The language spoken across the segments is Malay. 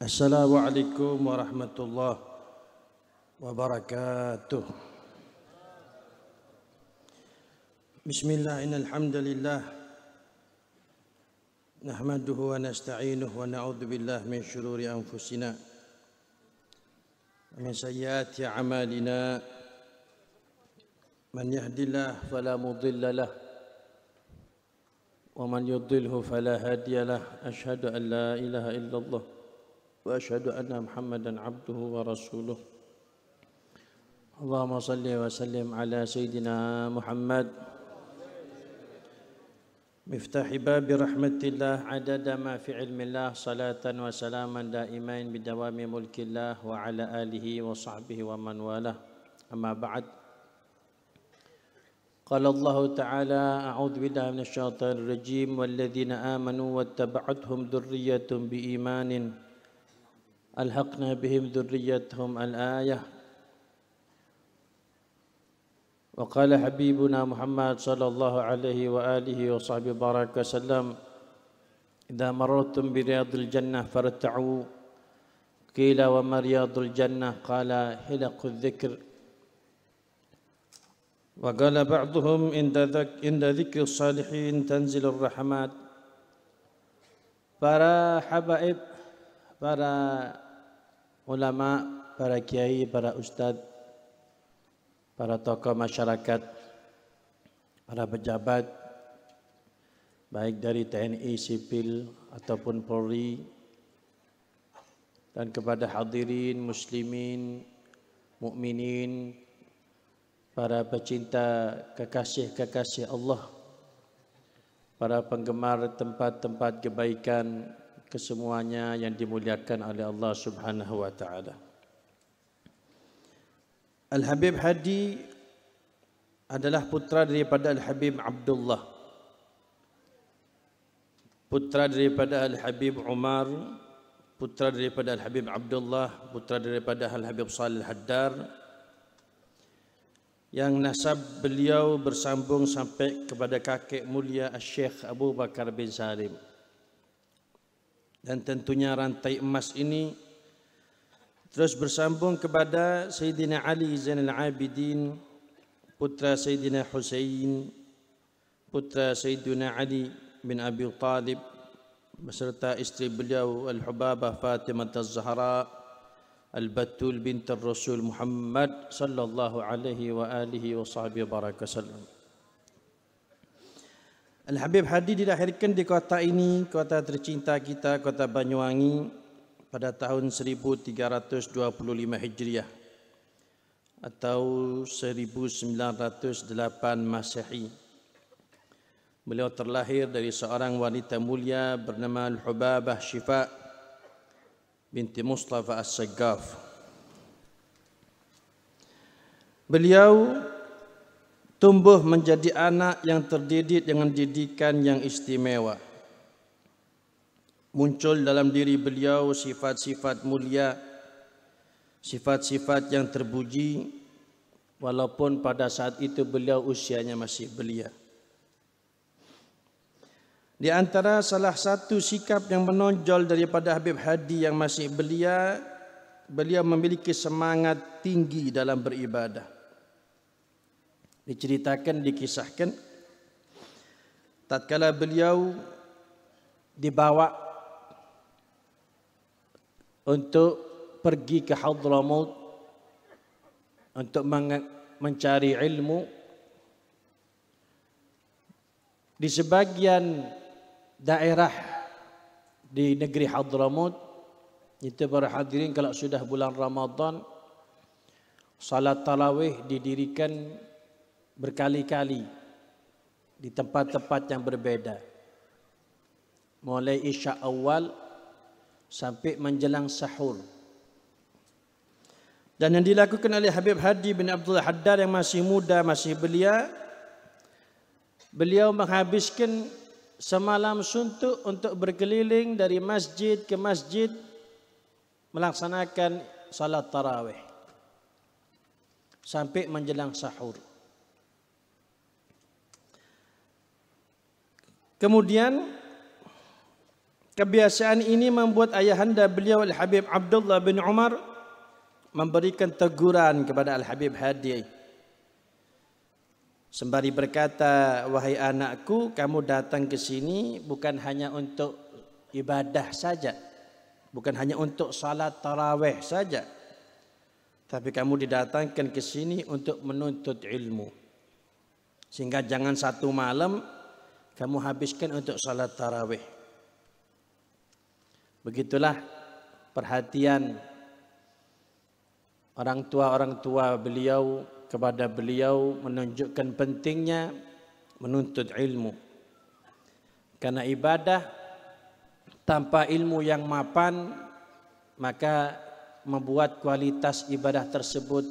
Assalamualaikum warahmatullahi wabarakatuh. Bismillah innal hamdalillah nahmaduhu wa nasta'inuhu wa na'udzu billah min shururi anfusina min sayyiati a'malina man yahdillah fala mudilla lah. ومن يضله فلا هادي له أشهد أن لا إله إلا الله وأشهد أن محمدا عبده ورسوله اللهم صل وسلم على سيدنا محمد مفتاح باب رحمة الله عدد ما في علم الله صلاة وسلاما دائمين بدوام ملك الله وعلى آله وصحبه ومن والاه أما بعد قال الله تعالى أعوذ بالله من الشيطان الرجيم والذين آمنوا واتبعتهم ذرية بإيمان ألحقنا بهم ذريتهم الآية وقال حبيبنا محمد صلى الله عليه وآله وصحبه بارك وسلم إذا مررتم برياض الجنة فارتعوا قيل وما رياض الجنة قال حلق الذكر وقال بعضهم إن ذكر الصالحين تنزل الرحمات para habaib, para ulama, para kiai, para ustaz, para tokoh masyarakat, para pejabat, baik dari TNI, sipil, ataupun Polri, dan kepada hadirin, muslimin, mukminin, para pecinta kekasih-kekasih Allah, para penggemar tempat-tempat kebaikan kesemuanya yang dimuliakan oleh Allah Subhanahu wa taala. Al Habib Hadi adalah putra daripada Al Habib Abdullah. Putra daripada Al Habib Umar, putra daripada Al Habib Abdullah, putra daripada Al Habib Salih Haddar, yang nasab beliau bersambung sampai kepada kakek mulia Syekh Abu Bakar bin Salim. Dan tentunya rantai emas ini terus bersambung kepada Sayyidina Ali Zainal Abidin, putra Sayyidina Hussein, putra Sayyidina Ali bin Abi Talib, beserta istri beliau Al-Hubabah Fatimah Az-Zahra' Al al البتول بنت الرسول محمد صلى الله عليه وآله وصحبه بارك وسلم الحبيب حدي دي لاحركن di kota ini kota tercinta kita kota Banyuwangi pada tahun 1325 Hijriah atau 1908 Masehi. Beliau terlahir dari seorang wanita mulia bernama Al-Hubabah Shifa' binti Mustafa As-Saggaf. Beliau tumbuh menjadi anak yang terdidik dengan didikan yang istimewa. Muncul dalam diri beliau sifat-sifat mulia, sifat-sifat yang terpuji walaupun pada saat itu beliau usianya masih belia. Di antara salah satu sikap yang menonjol daripada Habib Hadi yang masih belia, beliau memiliki semangat tinggi dalam beribadah. Diceritakan, dikisahkan, tatkala beliau dibawa untuk pergi ke Hadramaut untuk mencari ilmu di sebagian daerah di negeri Hadramut itu para hadirin kalau sudah bulan Ramadan salat tarawih didirikan berkali-kali di tempat-tempat yang berbeda mulai isya awal sampai menjelang sahur dan yang dilakukan oleh Habib Hadi bin Abdul Haddad yang masih muda, masih belia, beliau menghabiskan semalam suntuk untuk berkeliling dari masjid ke masjid melaksanakan salat tarawih sampai menjelang sahur. Kemudian kebiasaan ini membuat ayahanda beliau Al Habib Abdullah bin Umar memberikan teguran kepada Al Habib Hadi Sembari berkata, wahai anakku, kamu datang ke sini bukan hanya untuk ibadah saja. Bukan hanya untuk salat taraweh saja. Tapi kamu didatangkan ke sini untuk menuntut ilmu. Sehingga jangan satu malam kamu habiskan untuk salat taraweh. Begitulah perhatian orang tua-orang tua beliau kepada beliau menunjukkan pentingnya menuntut ilmu. Karena ibadah tanpa ilmu yang mapan maka membuat kualitas ibadah tersebut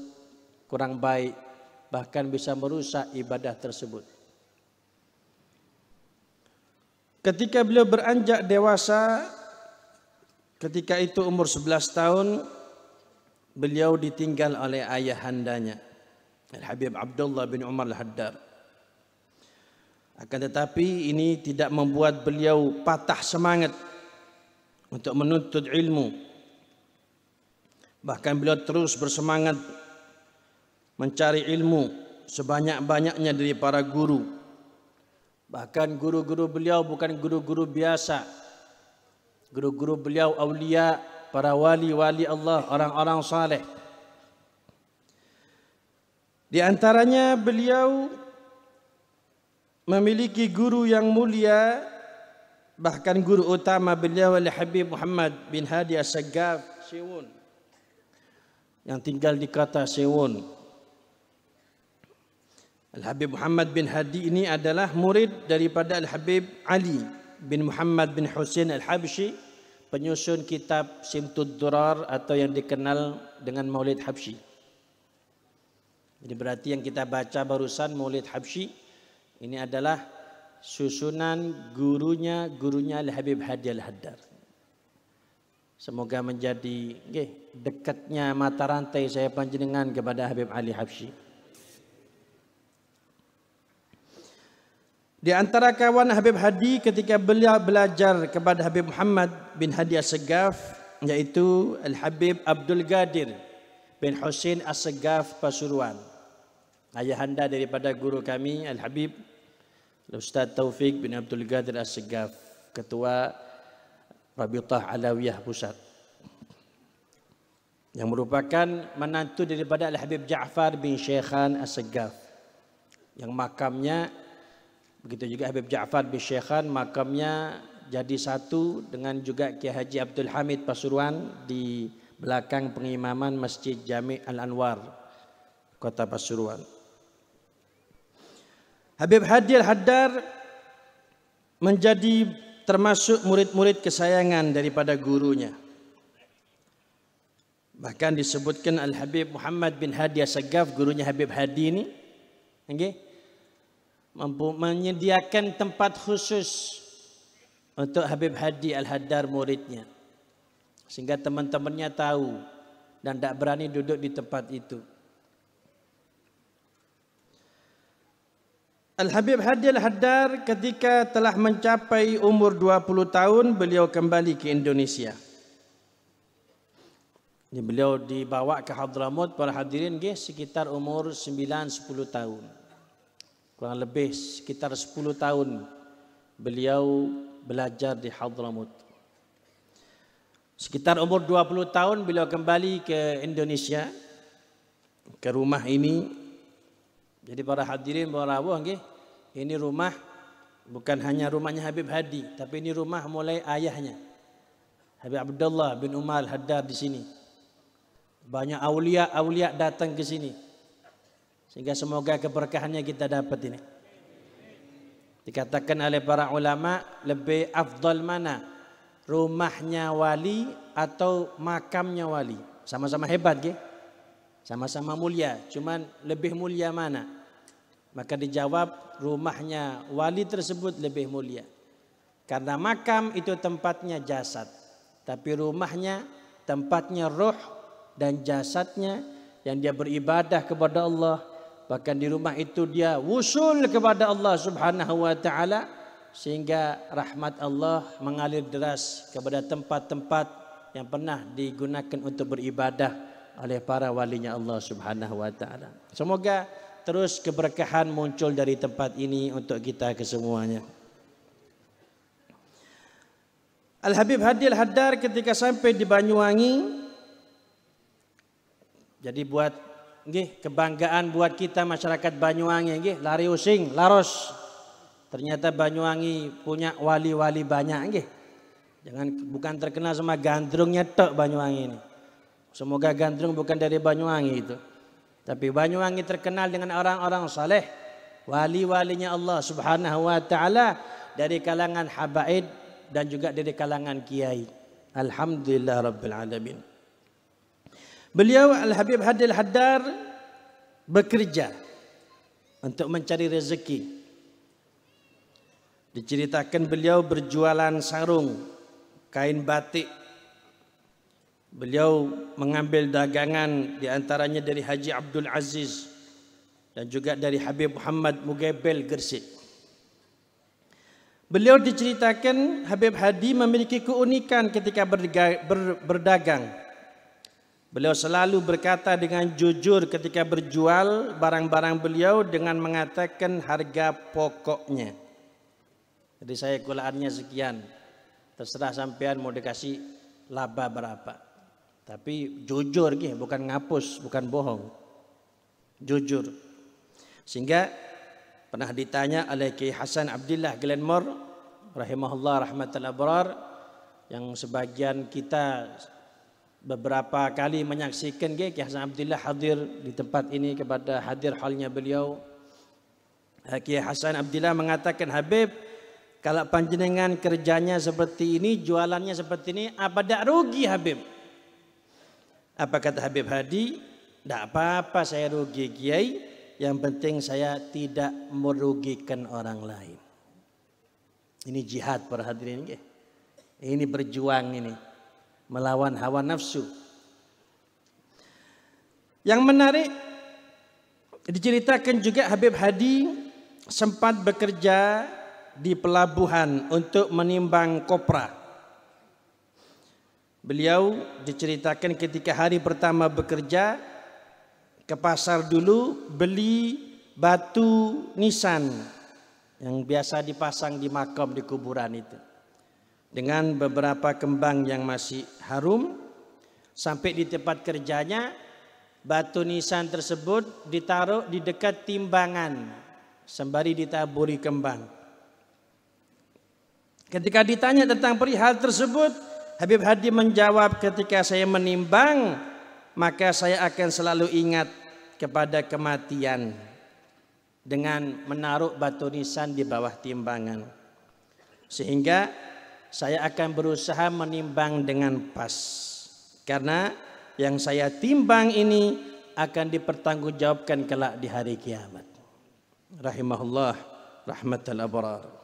kurang baik bahkan bisa merusak ibadah tersebut. Ketika beliau beranjak dewasa ketika itu umur 11 tahun beliau ditinggal oleh ayahandanya. handanya. Al-Habib Abdullah bin Umar Al-Haddad. Akan tetapi ini tidak membuat beliau patah semangat untuk menuntut ilmu. Bahkan beliau terus bersemangat mencari ilmu sebanyak-banyaknya dari para guru. Bahkan guru-guru beliau bukan guru-guru biasa. Guru-guru beliau awliya, para wali-wali Allah, orang-orang saleh. Di antaranya beliau memiliki guru yang mulia bahkan guru utama beliau Al Habib Muhammad bin Hadi As-Saggaf Sewon yang tinggal di kota Sewon Al Habib Muhammad bin Hadi ini adalah murid daripada Al Habib Ali bin Muhammad bin Hussein Al Habshi penyusun kitab Simtud Durar atau yang dikenal dengan Maulid Habshi jadi berarti yang kita baca barusan Maulid Habsyi ini adalah susunan gurunya gurunya Al Habib Hadi Al Haddar. Semoga menjadi okay, dekatnya mata rantai saya panjenengan kepada Habib Ali Habsyi. Di antara kawan Habib Hadi ketika beliau belajar kepada Habib Muhammad bin Hadi as yaitu Al Habib Abdul Gadir bin Hussein as Pasuruan ayahanda daripada guru kami Al Habib Ustaz Taufik bin Abdul Gadir As-Segaf, ketua Rabitah Alawiyah Pusat. Yang merupakan menantu daripada Al Habib Ja'far bin Syekhan As-Segaf. Yang makamnya begitu juga Habib Ja'far bin Syekhan makamnya jadi satu dengan juga Kiai Haji Abdul Hamid Pasuruan di belakang pengimaman Masjid Jami' Al-Anwar Kota Pasuruan. Habib Hadi Al-Haddar menjadi termasuk murid-murid kesayangan daripada gurunya. Bahkan disebutkan Al-Habib Muhammad bin Hadi Asagaf, gurunya Habib Hadi ini. Okay? Mampu menyediakan tempat khusus untuk Habib Hadi Al-Haddar muridnya. Sehingga teman-temannya tahu dan tak berani duduk di tempat itu. Al-Habib Hadil Haddar ketika telah mencapai umur 20 tahun beliau kembali ke Indonesia. Ini beliau dibawa ke Hadramaut para hadirin nggih sekitar umur 9 10 tahun. Kurang lebih sekitar 10 tahun beliau belajar di Hadramaut. Sekitar umur 20 tahun beliau kembali ke Indonesia ke rumah ini. Jadi para hadirin para rawuh nggih ini rumah bukan hanya rumahnya Habib Hadi, tapi ini rumah mulai ayahnya. Habib Abdullah bin Umar Haddad di sini. Banyak awliya-awliya datang ke sini. Sehingga semoga keberkahannya kita dapat ini. Dikatakan oleh para ulama lebih afdal mana? Rumahnya wali atau makamnya wali? Sama-sama hebat ke? Sama-sama mulia. Cuman lebih mulia mana? Maka dijawab rumahnya wali tersebut lebih mulia. Karena makam itu tempatnya jasad. Tapi rumahnya tempatnya roh dan jasadnya yang dia beribadah kepada Allah. Bahkan di rumah itu dia wusul kepada Allah subhanahu wa ta'ala. Sehingga rahmat Allah mengalir deras kepada tempat-tempat yang pernah digunakan untuk beribadah oleh para walinya Allah subhanahu wa ta'ala. Semoga terus keberkahan muncul dari tempat ini untuk kita kesemuanya. Al-Habib Hadil Haddar ketika sampai di Banyuwangi jadi buat nggih kebanggaan buat kita masyarakat Banyuwangi nggih lari using laros ternyata Banyuwangi punya wali-wali banyak nggih jangan bukan terkenal sama gandrungnya tok Banyuwangi ini semoga gandrung bukan dari Banyuwangi itu tapi Banyuwangi terkenal dengan orang-orang saleh, wali-walinya Allah Subhanahu wa taala dari kalangan habaib dan juga dari kalangan kiai. Alhamdulillah rabbil alamin. Beliau Al Habib Hadil Haddar bekerja untuk mencari rezeki. Diceritakan beliau berjualan sarung kain batik Beliau mengambil dagangan di antaranya dari Haji Abdul Aziz dan juga dari Habib Muhammad Mugabel Gersik. Beliau diceritakan Habib Hadi memiliki keunikan ketika berdagang. Beliau selalu berkata dengan jujur ketika berjual barang-barang beliau dengan mengatakan harga pokoknya. Jadi saya kulaannya sekian. Terserah sampean mau dikasih laba berapa. Tapi jujur lagi, bukan ngapus, bukan bohong. Jujur. Sehingga pernah ditanya oleh Ki Hasan Abdullah Glenmore, rahimahullah rahmatul abrar, yang sebagian kita beberapa kali menyaksikan ke Ki Hasan Abdullah hadir di tempat ini kepada hadir halnya beliau. Eh, Ki Hasan Abdullah mengatakan, Habib, kalau panjenengan kerjanya seperti ini, jualannya seperti ini, apa tak rugi Habib? Apa kata Habib Hadi? Tak apa-apa saya rugi kiai. Yang penting saya tidak merugikan orang lain. Ini jihad para hadirin. Ini berjuang ini. Melawan hawa nafsu. Yang menarik. Diceritakan juga Habib Hadi. Sempat bekerja di pelabuhan untuk menimbang koprak. Beliau diceritakan ketika hari pertama bekerja ke pasar dulu beli batu nisan yang biasa dipasang di makam di kuburan itu dengan beberapa kembang yang masih harum sampai di tempat kerjanya batu nisan tersebut ditaruh di dekat timbangan sembari ditaburi kembang ketika ditanya tentang perihal tersebut Habib Hadi menjawab ketika saya menimbang maka saya akan selalu ingat kepada kematian dengan menaruh batu nisan di bawah timbangan sehingga saya akan berusaha menimbang dengan pas karena yang saya timbang ini akan dipertanggungjawabkan kelak di hari kiamat rahimahullah rahmatal abrar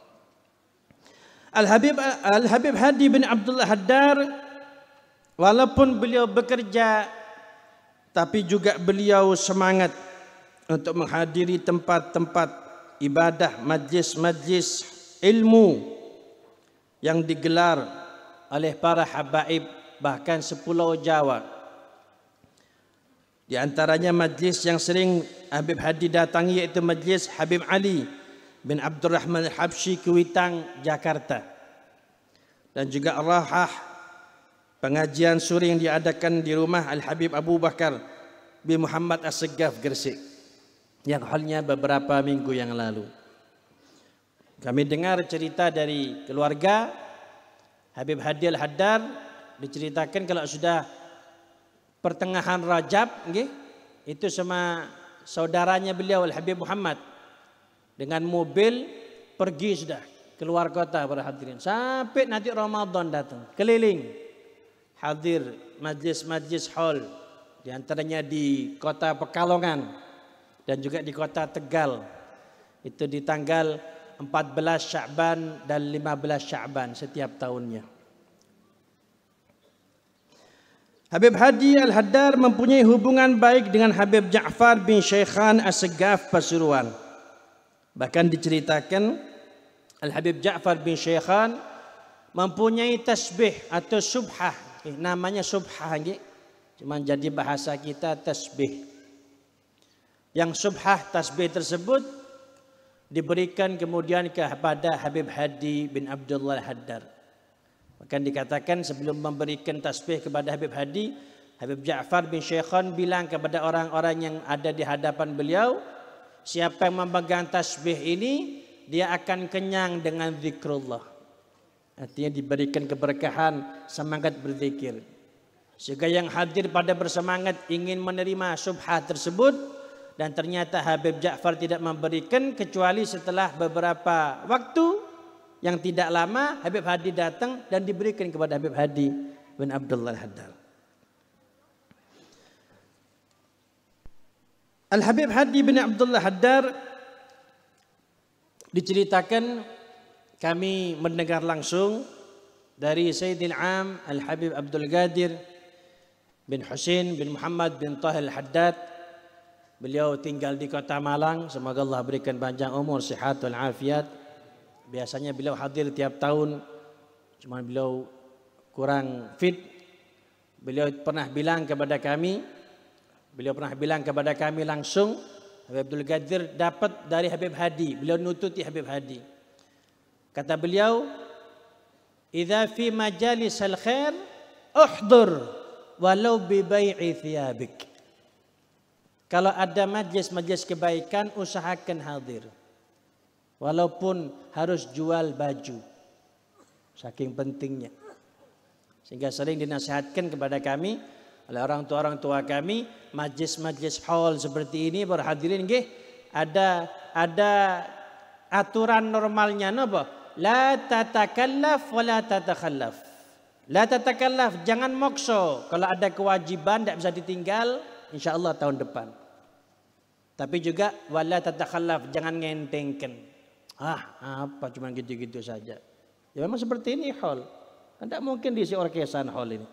Al-Habib Al-Habib Hadi bin Abdullah Haddar walaupun beliau bekerja tapi juga beliau semangat untuk menghadiri tempat-tempat ibadah majlis-majlis ilmu yang digelar oleh para habaib bahkan sepulau Jawa. Di antaranya majlis yang sering Habib Hadi datangi iaitu majlis Habib Ali bin Abdurrahman Rahman Habsyi Kuitang Jakarta dan juga Rahah pengajian suri yang diadakan di rumah Al Habib Abu Bakar bin Muhammad As-Saggaf Gresik yang halnya beberapa minggu yang lalu kami dengar cerita dari keluarga Habib Hadil Haddar diceritakan kalau sudah pertengahan Rajab okay, itu sama saudaranya beliau Al Habib Muhammad dengan mobil pergi sudah keluar kota para hadirin sampai nanti Ramadan datang keliling hadir majlis-majlis hall di antaranya di kota Pekalongan dan juga di kota Tegal itu di tanggal 14 Syaban dan 15 Syaban setiap tahunnya Habib Hadi Al-Haddar mempunyai hubungan baik dengan Habib Ja'far bin Syekhan as Pasuruan. Bahkan diceritakan Al-Habib Ja'far bin Syekhan mempunyai tasbih atau subhah. Eh, namanya subhah ini. Cuma jadi bahasa kita tasbih. Yang subhah tasbih tersebut diberikan kemudian kepada Habib Hadi bin Abdullah Haddar. Bahkan dikatakan sebelum memberikan tasbih kepada Habib Hadi, Habib Ja'far bin Syekhan bilang kepada orang-orang yang ada di hadapan beliau, Siapa yang memegang tasbih ini Dia akan kenyang dengan zikrullah Artinya diberikan keberkahan Semangat berzikir Sehingga yang hadir pada bersemangat Ingin menerima subhat tersebut Dan ternyata Habib Ja'far tidak memberikan Kecuali setelah beberapa waktu Yang tidak lama Habib Hadi datang Dan diberikan kepada Habib Hadi bin Abdullah Haddad Al-Habib Hadi bin Abdullah Haddar diceritakan kami mendengar langsung dari Sayyidin Am Al-Habib Abdul Gadir bin Husin bin Muhammad bin Tahil Haddad Beliau tinggal di kota Malang Semoga Allah berikan panjang umur sehat dan afiat Biasanya beliau hadir tiap tahun Cuma beliau kurang fit Beliau pernah bilang kepada kami Beliau pernah bilang kepada kami langsung Habib Abdul Ghadir dapat dari Habib Hadi. Beliau nututi Habib Hadi. Kata beliau, "Idza fi majalis al-khair, uhdur walau bi bai'i thiyabik." Kalau ada majlis-majlis kebaikan, usahakan hadir. Walaupun harus jual baju. Saking pentingnya. Sehingga sering dinasihatkan kepada kami, oleh orang tua-orang tua kami majlis-majlis hall seperti ini berhadirin nggih ada ada aturan normalnya napa la tatakallaf wa la tatakhallaf la tatakallaf jangan mokso kalau ada kewajiban tidak bisa ditinggal insyaallah tahun depan tapi juga wala tatakhallaf jangan ngentengkan ah apa cuma gitu-gitu saja ya memang seperti ini hall tidak mungkin diisi orkesan hall ini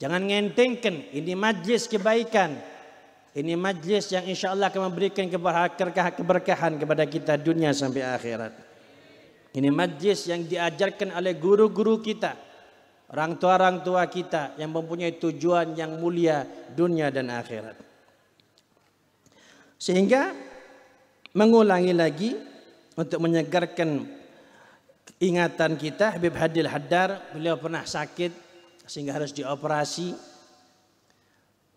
Jangan ngentengkan. Ini majlis kebaikan. Ini majlis yang insya Allah akan memberikan keberkahan kepada kita dunia sampai akhirat. Ini majlis yang diajarkan oleh guru-guru kita. Orang tua-orang tua kita yang mempunyai tujuan yang mulia dunia dan akhirat. Sehingga mengulangi lagi untuk menyegarkan ingatan kita Habib Hadil Haddar beliau pernah sakit sehingga harus dioperasi.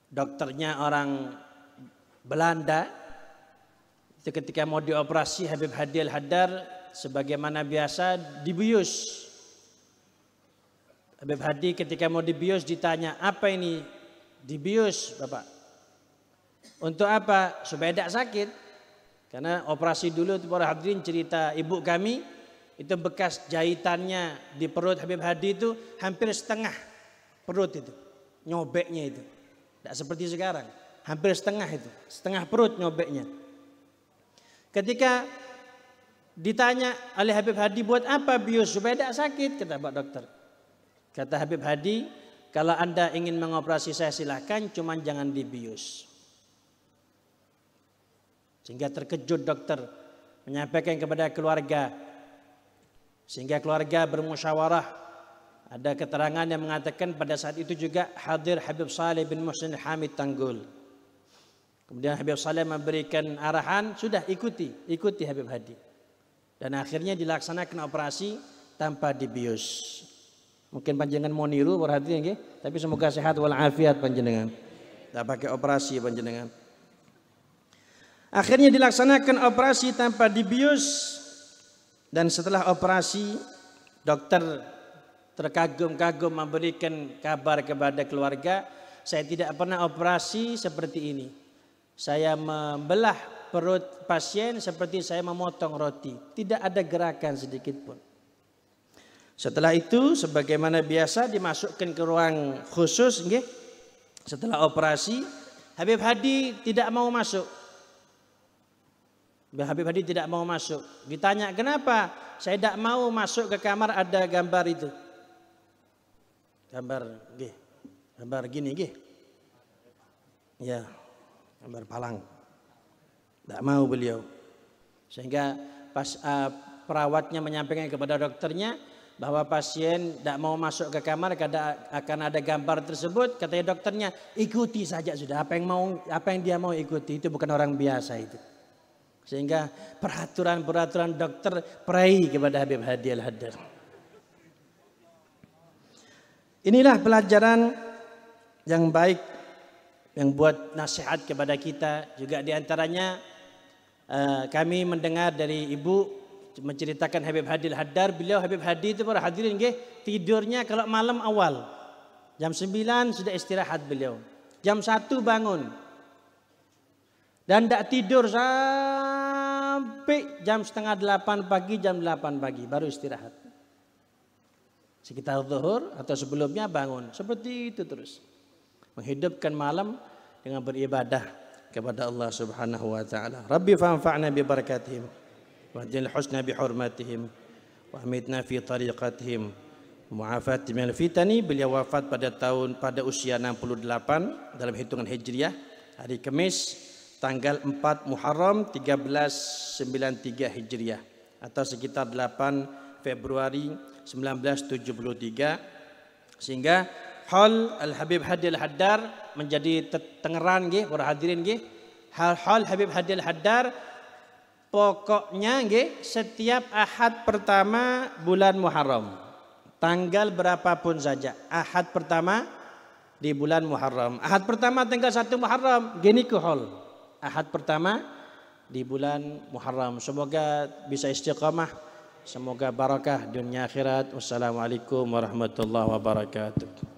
Dokternya orang Belanda. Itu ketika mau dioperasi Habib Hadil Hadar sebagaimana biasa dibius. Habib Hadi ketika mau dibius ditanya, "Apa ini?" "Dibius, Bapak." "Untuk apa?" "Supaya tidak sakit." Karena operasi dulu itu para hadirin cerita ibu kami itu bekas jahitannya di perut Habib Hadi itu hampir setengah perut itu, nyobeknya itu. Tidak seperti sekarang, hampir setengah itu, setengah perut nyobeknya. Ketika ditanya oleh Habib Hadi buat apa bius supaya tidak sakit kata Pak Dokter. Kata Habib Hadi, kalau anda ingin mengoperasi saya silahkan, cuman jangan dibius. Sehingga terkejut dokter menyampaikan kepada keluarga. Sehingga keluarga bermusyawarah Ada keterangan yang mengatakan pada saat itu juga hadir Habib Saleh bin Muhsin Hamid Tanggul. Kemudian Habib Saleh memberikan arahan, sudah ikuti, ikuti Habib Hadi. Dan akhirnya dilaksanakan operasi tanpa dibius. Mungkin panjenengan mau niru hati okay? tapi semoga sehat walafiat panjenengan. Tak pakai operasi panjenengan. Akhirnya dilaksanakan operasi tanpa dibius dan setelah operasi dokter terkagum-kagum memberikan kabar kepada keluarga, saya tidak pernah operasi seperti ini. Saya membelah perut pasien seperti saya memotong roti. Tidak ada gerakan sedikit pun. Setelah itu, sebagaimana biasa dimasukkan ke ruang khusus. Okay? Setelah operasi, Habib Hadi tidak mau masuk. Habib Hadi tidak mau masuk. Ditanya, kenapa? Saya tidak mau masuk ke kamar ada gambar itu gambar nggih. Gambar gini nggih. Ya. Gambar palang. Tak mau beliau. Sehingga pas uh, perawatnya menyampaikan kepada dokternya bahawa pasien tak mau masuk ke kamar karena akan ada gambar tersebut, katanya dokternya ikuti saja sudah apa yang mau apa yang dia mau ikuti itu bukan orang biasa itu. Sehingga peraturan-peraturan dokter perai kepada Habib Hadi Al-Haddad. Inilah pelajaran yang baik yang buat nasihat kepada kita juga di antaranya eh, kami mendengar dari ibu menceritakan Habib Hadil Haddar beliau Habib Hadi itu para hadirin ke, tidurnya kalau malam awal jam 9 sudah istirahat beliau jam 1 bangun dan tak tidur sampai jam setengah 8 pagi jam 8 pagi baru istirahat sekitar zuhur atau sebelumnya bangun seperti itu terus menghidupkan malam dengan beribadah kepada Allah Subhanahu wa taala rabbi fa'anfa'na bi barakatihim wa jil husna bi hurmatihim wa amitna fi tariqatihim mu'afat min fitani beliau wafat pada tahun pada usia 68 dalam hitungan hijriah hari kemis tanggal 4 Muharram 1393 Hijriah atau sekitar 8 Februari 1973 sehingga hal Al Habib Hadi Al Haddar menjadi tengeran nggih para hadirin nggih hal hal Habib Hadi Al Haddar pokoknya nggih setiap Ahad pertama bulan Muharram tanggal berapapun saja Ahad pertama di bulan Muharram Ahad pertama tanggal 1 Muharram gini ku hal Ahad pertama di bulan Muharram semoga bisa istiqamah Semoga barakah dunia akhirat. Wassalamualaikum warahmatullahi wabarakatuh.